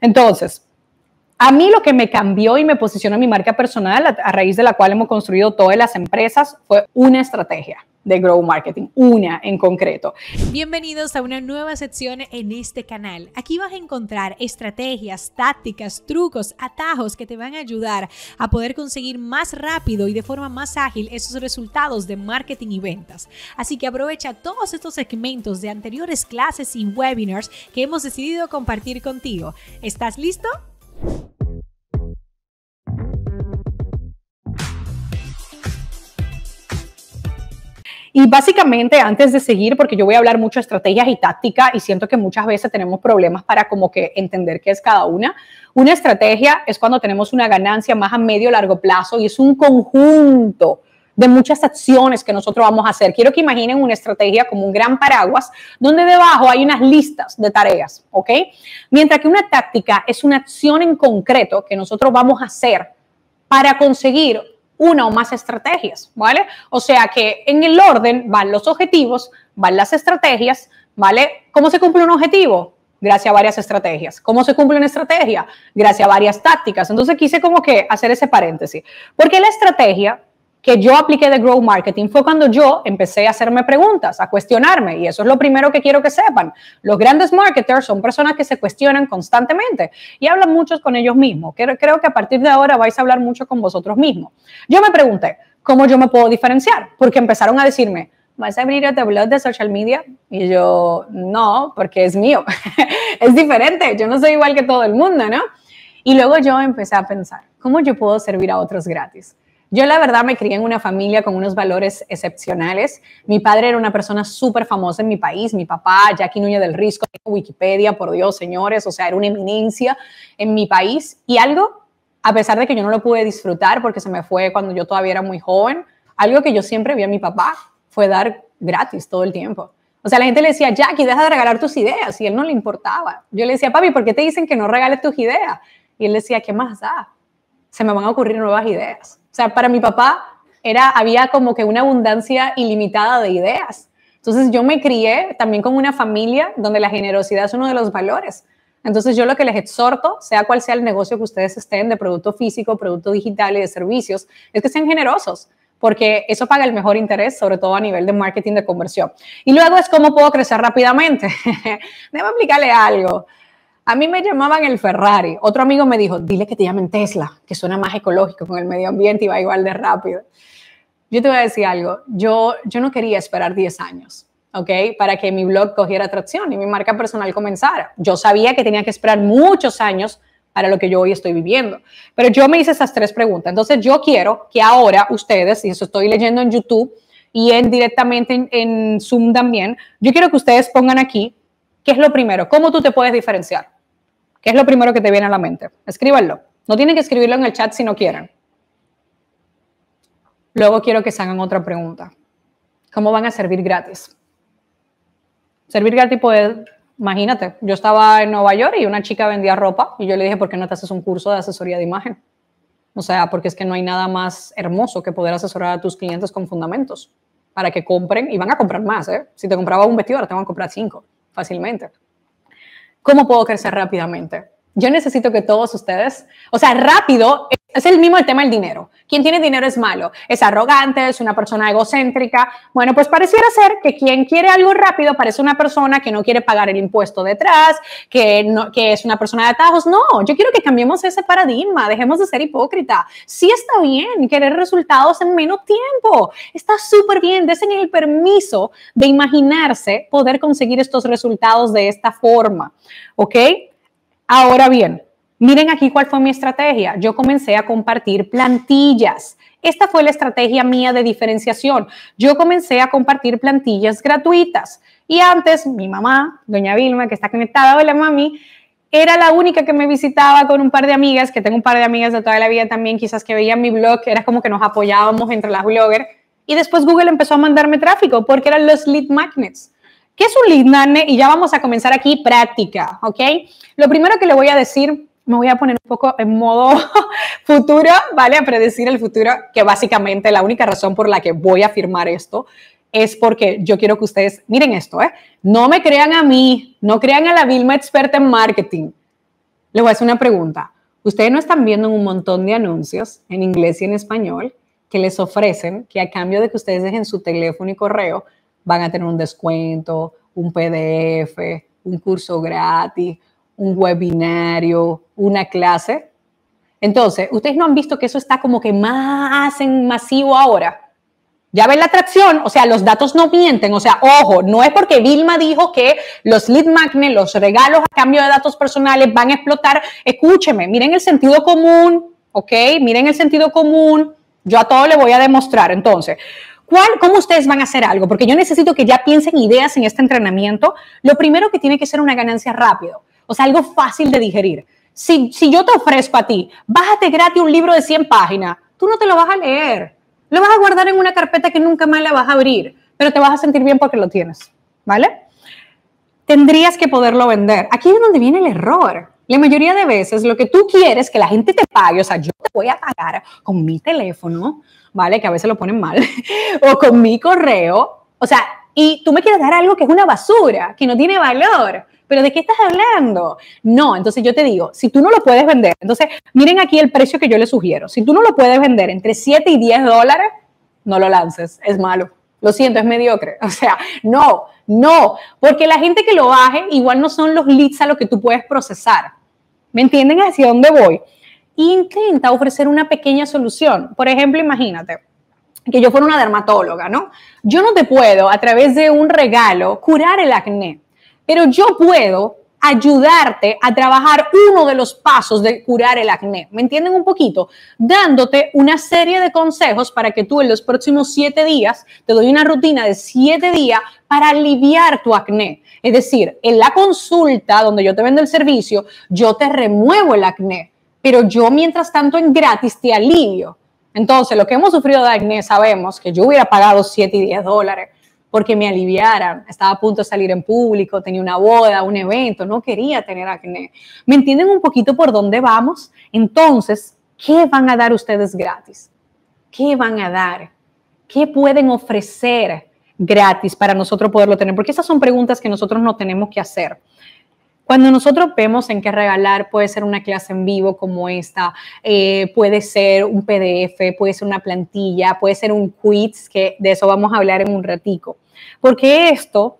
Entonces, a mí lo que me cambió y me posicionó mi marca personal, a, raíz de la cual hemos construido todas las empresas, fue una estrategia de Grow Marketing, una en concreto. Bienvenidos a una nueva sección en este canal. Aquí vas a encontrar estrategias, tácticas, trucos, atajos que te van a ayudar a poder conseguir más rápido y de forma más ágil esos resultados de marketing y ventas. Así que aprovecha todos estos segmentos de anteriores clases y webinars que hemos decidido compartir contigo. ¿Estás listo? Y básicamente, antes de seguir, porque yo voy a hablar mucho de estrategias y táctica y siento que muchas veces tenemos problemas para como que entender qué es cada una. Una estrategia es cuando tenemos una ganancia más a medio o largo plazo y es un conjunto de muchas acciones que nosotros vamos a hacer. Quiero que imaginen una estrategia como un gran paraguas donde debajo hay unas listas de tareas, ¿ok? Mientras que una táctica es una acción en concreto que nosotros vamos a hacer para conseguir una o más estrategias, ¿vale? O sea que en el orden van los objetivos, van las estrategias, ¿vale? ¿Cómo se cumple un objetivo? Gracias a varias estrategias. ¿Cómo se cumple una estrategia? Gracias a varias tácticas. Entonces quise como que hacer ese paréntesis, porque la estrategia que yo apliqué de Grow Marketing fue cuando yo empecé a hacerme preguntas, a cuestionarme, y eso es lo primero que quiero que sepan. Los grandes marketers son personas que se cuestionan constantemente y hablan mucho con ellos mismos. Creo, que a partir de ahora vais a hablar mucho con vosotros mismos. Yo me pregunté, ¿cómo yo me puedo diferenciar? Porque empezaron a decirme, ¿vas a abrir otro este blog de social media? Y yo, no, porque es mío, es diferente, yo no soy igual que todo el mundo, ¿no? Y luego yo empecé a pensar, ¿cómo yo puedo servir a otros gratis? Yo la verdad me crié en una familia con unos valores excepcionales. Mi padre era una persona súper famosa en mi país, mi papá, Jackie Núñez del Risco, Wikipedia, por Dios, señores, o sea, era una eminencia en mi país. Y algo, a pesar de que yo no lo pude disfrutar porque se me fue cuando yo todavía era muy joven, algo que yo siempre vi a mi papá fue dar gratis todo el tiempo. O sea, la gente le decía, Jackie, deja de regalar tus ideas, y él no le importaba. Yo le decía, papi, ¿por qué te dicen que no regales tus ideas? Y él decía, ¿qué más da? Se me van a ocurrir nuevas ideas. O sea, para mi papá era, había como que una abundancia ilimitada de ideas. Entonces yo me crié también con una familia donde la generosidad es uno de los valores. Entonces yo lo que les exhorto, sea cual sea el negocio que ustedes estén de producto físico, producto digital y de servicios, es que sean generosos porque eso paga el mejor interés, sobre todo a nivel de marketing de conversión. Y luego es cómo puedo crecer rápidamente. Debo aplicarle algo. A mí me llamaban el Ferrari. Otro amigo me dijo, dile que te llamen Tesla, que suena más ecológico con el medio ambiente y va igual de rápido. Yo te voy a decir algo, yo, yo no quería esperar 10 años, ¿ok? Para que mi blog cogiera atracción y mi marca personal comenzara. Yo sabía que tenía que esperar muchos años para lo que yo hoy estoy viviendo. Pero yo me hice esas tres preguntas. Entonces yo quiero que ahora ustedes, y eso estoy leyendo en YouTube y en, directamente en, en Zoom también, yo quiero que ustedes pongan aquí, ¿qué es lo primero? ¿Cómo tú te puedes diferenciar? ¿Qué es lo primero que te viene a la mente? Escríbanlo. No tienen que escribirlo en el chat si no quieren. Luego quiero que se hagan otra pregunta. ¿Cómo van a servir gratis? Servir gratis puede, imagínate, yo estaba en Nueva York y una chica vendía ropa y yo le dije, ¿por qué no te haces un curso de asesoría de imagen? O sea, porque es que no hay nada más hermoso que poder asesorar a tus clientes con fundamentos para que compren y van a comprar más. ¿eh? Si te compraba un vestido, ahora te van a comprar cinco fácilmente. ¿Cómo puedo crecer rápidamente? yo necesito que todos ustedes, o sea, rápido, es el mismo el tema del dinero. Quien tiene dinero es malo, es arrogante, es una persona egocéntrica. Bueno, pues pareciera ser que quien quiere algo rápido parece una persona que no quiere pagar el impuesto detrás, que, que es una persona de atajos. No, yo quiero que cambiemos ese paradigma, dejemos de ser hipócrita. Sí está bien querer resultados en menos tiempo, está súper bien, desen el permiso de imaginarse poder conseguir estos resultados de esta forma, ¿ok? Ahora bien, miren aquí cuál fue mi estrategia. Yo comencé a compartir plantillas. Esta fue la estrategia mía de diferenciación. Yo comencé a compartir plantillas gratuitas. Y antes, mi mamá, doña Vilma, que está conectada, hola mami, era la única que me visitaba con un par de amigas, que tengo un par de amigas de toda la vida también, quizás que veían mi blog, era como que nos apoyábamos entre las bloggers. Y después Google empezó a mandarme tráfico porque eran los lead magnets. ¿Qué es un lignane? Y ya vamos a comenzar aquí práctica, ¿ok? Lo primero que le voy a decir, me voy a poner un poco en modo futuro, ¿vale? A predecir el futuro, que básicamente la única razón por la que voy a firmar esto es porque yo quiero que ustedes, miren esto, ¿eh? No me crean a mí, no crean a la Vilma experta en marketing. Le voy a hacer una pregunta. Ustedes no están viendo un montón de anuncios en inglés y en español que les ofrecen que a cambio de que ustedes dejen su teléfono y correo, van a tener un descuento, un PDF, un curso gratis, un webinario, una clase. Entonces, ustedes no han visto que eso está como que más en masivo ahora. Ya ven la atracción, o sea, los datos no mienten, o sea, ojo, no es porque Vilma dijo que los lead magnets, los regalos a cambio de datos personales van a explotar. Escúcheme, miren el sentido común, ¿ok? Miren el sentido común. Yo a todo le voy a demostrar. Entonces, ¿Cuál, ¿Cómo ustedes van a hacer algo? Porque yo necesito que ya piensen ideas en este entrenamiento. Lo primero que tiene que ser una ganancia rápido, o sea, algo fácil de digerir. Si, si yo te ofrezco a ti, bájate gratis un libro de 100 páginas, tú no te lo vas a leer. Lo vas a guardar en una carpeta que nunca más la vas a abrir, pero te vas a sentir bien porque lo tienes, ¿vale? Tendrías que poderlo vender. Aquí es donde viene el error. La mayoría de veces lo que tú quieres que la gente te pague, o sea, yo te voy a pagar con mi teléfono, ¿vale? Que a veces lo ponen mal, o con mi correo. O sea, y tú me quieres dar algo que es una basura, que no tiene valor. Pero ¿de qué estás hablando? No, entonces yo te digo, si tú no lo puedes vender, entonces miren aquí el precio que yo le sugiero. Si tú no lo puedes vender entre 7 y 10 dólares, no lo lances, es malo. Lo siento, es mediocre. O sea, no, no, porque la gente que lo baje igual no son los leads a los que tú puedes procesar. ¿Me entienden hacia dónde voy? intenta ofrecer una pequeña solución. Por ejemplo, imagínate que yo fuera una dermatóloga, ¿no? Yo no te puedo, a través de un regalo, curar el acné, pero yo puedo ayudarte a trabajar uno de los pasos de curar el acné. ¿Me entienden un poquito? Dándote una serie de consejos para que tú en los próximos siete días, te doy una rutina de siete días para aliviar tu acné. Es decir, en la consulta donde yo te vendo el servicio, yo te remuevo el acné pero yo mientras tanto en gratis te alivio. Entonces, lo que hemos sufrido de acné, sabemos que yo hubiera pagado 7 y 10 dólares porque me aliviaran. Estaba a punto de salir en público, tenía una boda, un evento, no quería tener acné. ¿Me entienden un poquito por dónde vamos? Entonces, ¿qué van a dar ustedes gratis? ¿Qué van a dar? ¿Qué pueden ofrecer gratis para nosotros poderlo tener? Porque esas son preguntas que nosotros no tenemos que hacer. Cuando nosotros vemos en qué regalar, puede ser una clase en vivo como esta, eh, puede ser un PDF, puede ser una plantilla, puede ser un quiz, que de eso vamos a hablar en un ratico. Porque esto,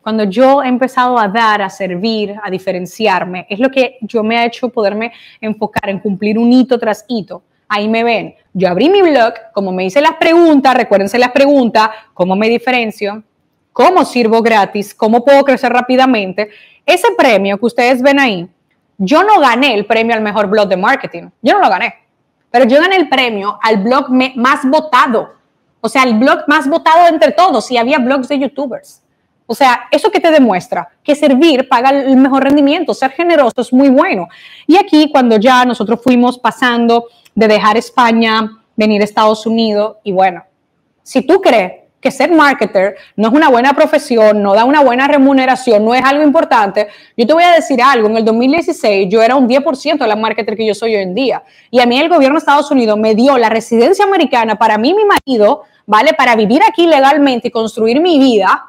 cuando yo he empezado a dar, a servir, a diferenciarme, es lo que yo me ha hecho poderme enfocar en cumplir un hito tras hito. Ahí me ven. Yo abrí mi blog, como me hice las preguntas, recuérdense las preguntas, cómo me diferencio, cómo sirvo gratis, cómo puedo crecer rápidamente ese premio que ustedes ven ahí, yo no gané el premio al mejor blog de marketing, yo no lo gané, pero yo gané el premio al blog más votado, o sea, el blog más votado entre todos y había blogs de youtubers. O sea, eso que te demuestra que servir paga el mejor rendimiento, ser generoso es muy bueno. Y aquí cuando ya nosotros fuimos pasando de dejar España, venir a Estados Unidos y bueno, si tú crees que ser marketer no es una buena profesión, no da una buena remuneración, no es algo importante. Yo te voy a decir algo, en el 2016 yo era un 10% de la marketer que yo soy hoy en día. Y a mí el gobierno de Estados Unidos me dio la residencia americana para mí, mi marido, ¿vale? Para vivir aquí legalmente y construir mi vida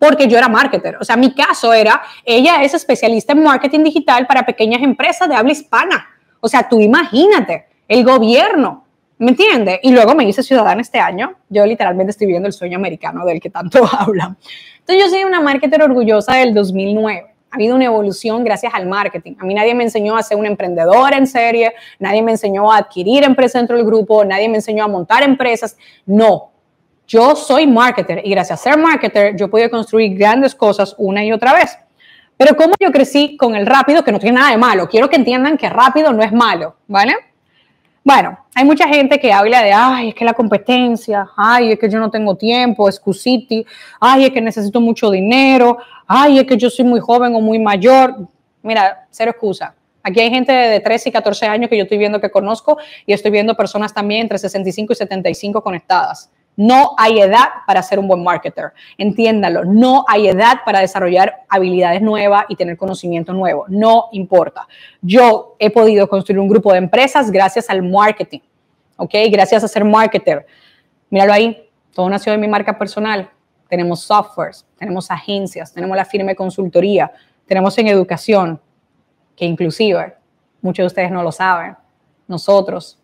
porque yo era marketer. O sea, mi caso era, ella es especialista en marketing digital para pequeñas empresas de habla hispana. O sea, tú imagínate, el gobierno ¿Me entiende? Y luego me hice ciudadana este año. Yo literalmente estoy viviendo el sueño americano del que tanto hablan. Entonces yo soy una marketer orgullosa del 2009 ha habido una evolución gracias al marketing. A mí nadie me enseñó a ser un emprendedor en serie, nadie me enseñó a adquirir empresas dentro del grupo, nadie me enseñó a montar empresas. No, yo soy marketer y gracias a ser marketer yo pude construir grandes cosas una y otra vez. Pero como yo crecí con el rápido, que no tiene nada de malo, quiero que entiendan que rápido no es malo, ¿vale? Bueno, hay mucha gente que habla de, ay, es que la competencia, ay, es que yo no tengo tiempo, excusiti, ay, es que necesito mucho dinero, ay, es que yo soy muy joven o muy mayor. Mira, cero excusa. Aquí hay gente de 13 y 14 años que yo estoy viendo que conozco y estoy viendo personas también entre 65 y 75 conectadas. No hay edad para ser un buen marketer. Entiéndalo, no hay edad para desarrollar habilidades nuevas y tener conocimiento nuevo. No importa. Yo he podido construir un grupo de empresas gracias al marketing, ¿ok? Gracias a ser marketer. Míralo ahí, todo nació de mi marca personal. Tenemos softwares, tenemos agencias, tenemos la firme consultoría, tenemos en educación, que inclusive muchos de ustedes no lo saben. Nosotros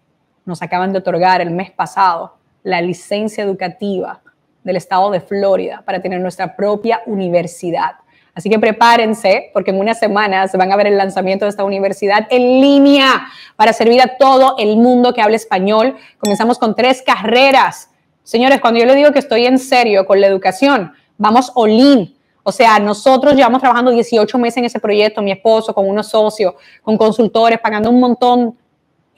nos acaban de otorgar el mes pasado la licencia educativa del estado de Florida para tener nuestra propia universidad. Así que prepárense porque en unas semanas van a ver el lanzamiento de esta universidad en línea para servir a todo el mundo que hable español. Comenzamos con tres carreras. Señores, cuando yo le digo que estoy en serio con la educación, vamos olín. O sea, nosotros llevamos trabajando 18 meses en ese proyecto, mi esposo, con unos socios, con consultores, pagando un montón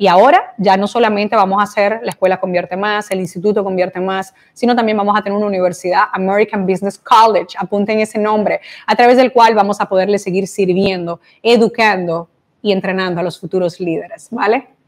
y ahora ya no solamente vamos a hacer la escuela convierte más, el instituto convierte más, sino también vamos a tener una universidad, American Business College, apunten ese nombre, a través del cual vamos a poderle seguir sirviendo, educando y entrenando a los futuros líderes, ¿vale?